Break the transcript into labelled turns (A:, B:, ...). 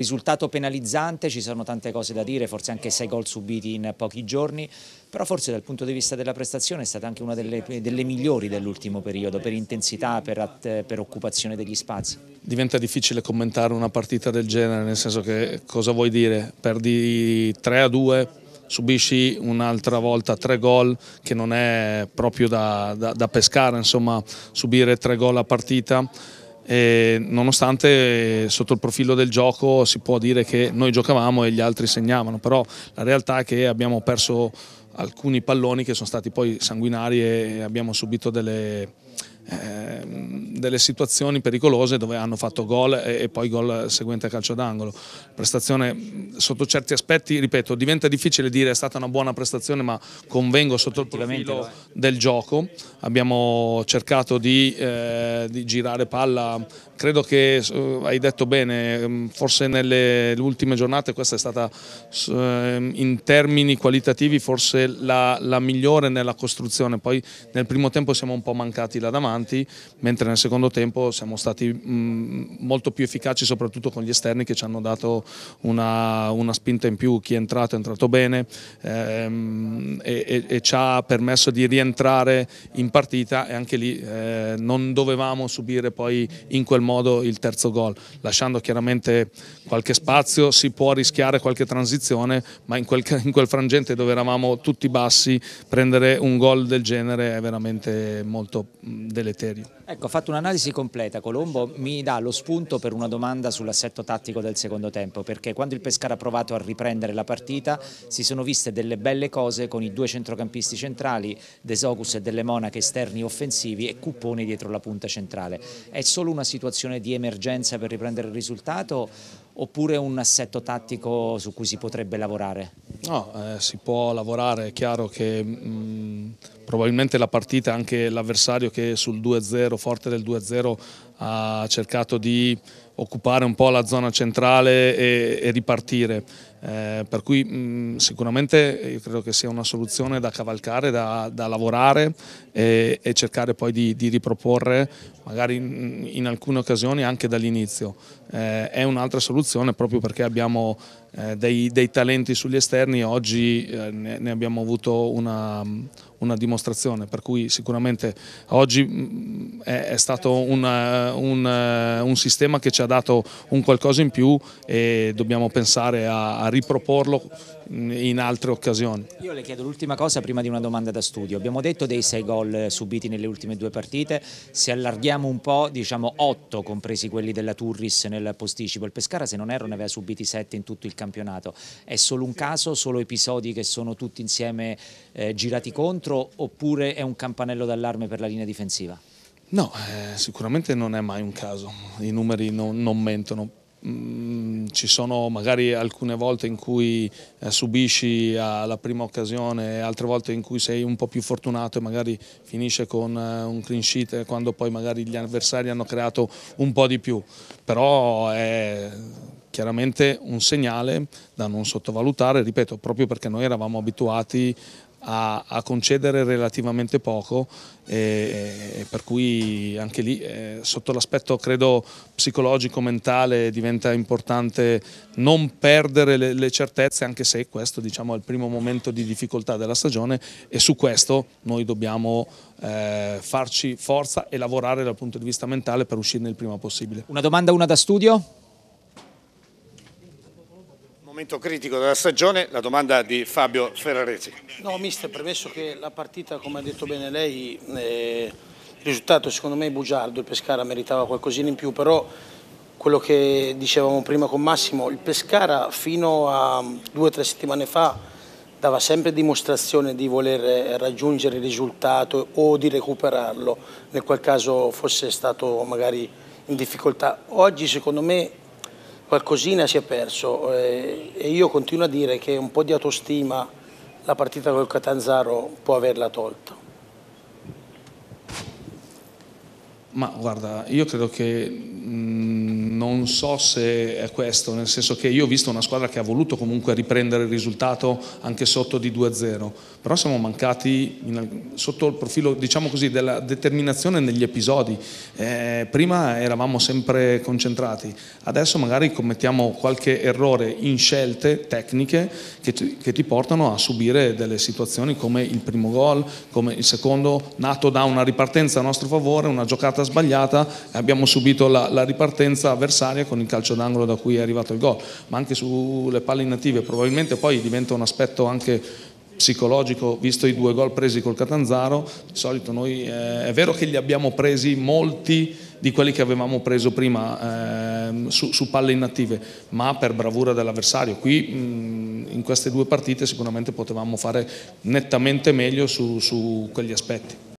A: risultato penalizzante, ci sono tante cose da dire, forse anche sei gol subiti in pochi giorni, però forse dal punto di vista della prestazione è stata anche una delle, delle migliori dell'ultimo periodo per intensità, per, per occupazione degli spazi.
B: Diventa difficile commentare una partita del genere, nel senso che cosa vuoi dire? Perdi 3 a 2, subisci un'altra volta tre gol che non è proprio da, da, da pescare, insomma subire tre gol a partita eh, nonostante sotto il profilo del gioco si può dire che noi giocavamo e gli altri segnavano, però la realtà è che abbiamo perso alcuni palloni che sono stati poi sanguinari e abbiamo subito delle, Ehm, delle situazioni pericolose dove hanno fatto gol e, poi gol seguente a calcio d'angolo. Prestazione sotto certi aspetti, ripeto, diventa difficile dire è stata una buona prestazione ma convengo sotto il profilo eh. del gioco. Abbiamo cercato di, eh, di girare palla, credo che eh, hai detto bene, ehm, forse nelle ultime giornate questa è stata ehm, in termini qualitativi forse la, la migliore nella costruzione, poi nel primo tempo siamo un po' mancati là davanti importanti, mentre nel secondo tempo siamo stati mm, molto più efficaci soprattutto con gli esterni che ci hanno dato una, una spinta in più, chi è entrato è entrato bene ehm, e, e, e, ci ha permesso di rientrare in partita e anche lì eh, non dovevamo subire poi in quel modo il terzo gol, lasciando chiaramente qualche spazio, si può rischiare qualche transizione, ma in quel, in quel frangente dove eravamo tutti bassi prendere un gol del genere è veramente molto delicatissimo mm, deleterio.
A: Ecco, ho fatto un'analisi completa. Colombo mi dà lo spunto per una domanda sull'assetto tattico del secondo tempo, perché quando il Pescara ha provato a riprendere la partita si sono viste delle belle cose con i due centrocampisti centrali, Desocus e Delle Monache esterni offensivi e Cuppone dietro la punta centrale. È solo una situazione di emergenza per riprendere il risultato oppure un assetto tattico su cui si potrebbe lavorare? No, eh, si può lavorare, è
B: chiaro che mh, mm, probabilmente la partita, anche l'avversario che sul 2-0, forte del 2-0, ha cercato di occupare un po' la zona centrale e, e ripartire. Eh, per cui mh, mm, sicuramente io credo che sia una soluzione da cavalcare, da, da lavorare e, e, cercare poi di, di riproporre magari in, in, alcune occasioni anche dall'inizio. Eh, è un'altra soluzione proprio perché abbiamo eh, dei, dei, talenti sugli esterni, oggi eh, ne, ne, abbiamo avuto una, una, dimostrazione, per cui sicuramente oggi mh, mm, è, è stato un eh, un, eh, un, sistema che ci ha dato un qualcosa in più e dobbiamo pensare a, a riproporlo in altre occasioni.
A: Io le chiedo l'ultima cosa prima di una domanda da studio. Abbiamo detto dei sei gol eh, subiti nelle ultime due partite, se allarghiamo un po', diciamo otto, compresi quelli della Turris nel posticipo. Il Pescara, se non erro, ne aveva subiti sette in tutto il campionato. È solo un caso, solo episodi che sono tutti insieme eh, girati contro oppure è un campanello d'allarme per la linea difensiva?
B: No, eh, sicuramente non è mai un caso, i numeri non, non mentono. Mm, ci sono magari alcune volte in cui eh, subisci alla ah, prima occasione, altre volte in cui sei un po' più fortunato e magari finisce con eh, un clean sheet eh, quando poi magari gli avversari hanno creato un po' di più, però è chiaramente un segnale da non sottovalutare, ripeto, proprio perché noi eravamo abituati a, a concedere relativamente poco e, e per cui anche lì eh, sotto l'aspetto credo psicologico, mentale diventa importante non perdere le, le certezze anche se questo diciamo, è il primo momento di difficoltà della stagione e su questo noi dobbiamo eh, farci forza e lavorare dal punto di vista mentale per uscirne il prima possibile.
A: Una domanda, una da studio?
B: Momento critico della stagione, la domanda di Fabio Ferraresi.
C: No, mister, premesso che la partita, come ha detto bene lei, eh, il risultato secondo me è bugiardo, il Pescara meritava qualcosina in più, però quello che dicevamo prima con Massimo, il Pescara fino a due o tre settimane fa dava sempre dimostrazione di voler raggiungere il risultato o di recuperarlo, nel qual caso fosse stato magari in difficoltà. Oggi secondo me qualcosina si è perso eh, e io continuo a dire che un po' di autostima la partita col Catanzaro può averla tolta.
B: Ma guarda, io credo che mh, mm, non so se è questo, nel senso che io ho visto una squadra che ha voluto comunque riprendere il risultato anche sotto di 2-0, però siamo mancati in, sotto il profilo diciamo così, della determinazione negli episodi. Eh, prima eravamo sempre concentrati, adesso magari commettiamo qualche errore in scelte tecniche che ti, che ti portano a subire delle situazioni come il primo gol, come il secondo, nato da una ripartenza a nostro favore, una giocata sbagliata, abbiamo subito la, la ripartenza avversaria avversaria con il calcio d'angolo da cui è arrivato il gol, ma anche sulle palle inattive, probabilmente poi diventa un aspetto anche psicologico, visto i due gol presi col Catanzaro, di solito noi eh, è vero che li abbiamo presi molti di quelli che avevamo preso prima eh, su, su, palle inattive, ma per bravura dell'avversario. Qui mh, in queste due partite sicuramente potevamo fare nettamente meglio su, su quegli aspetti.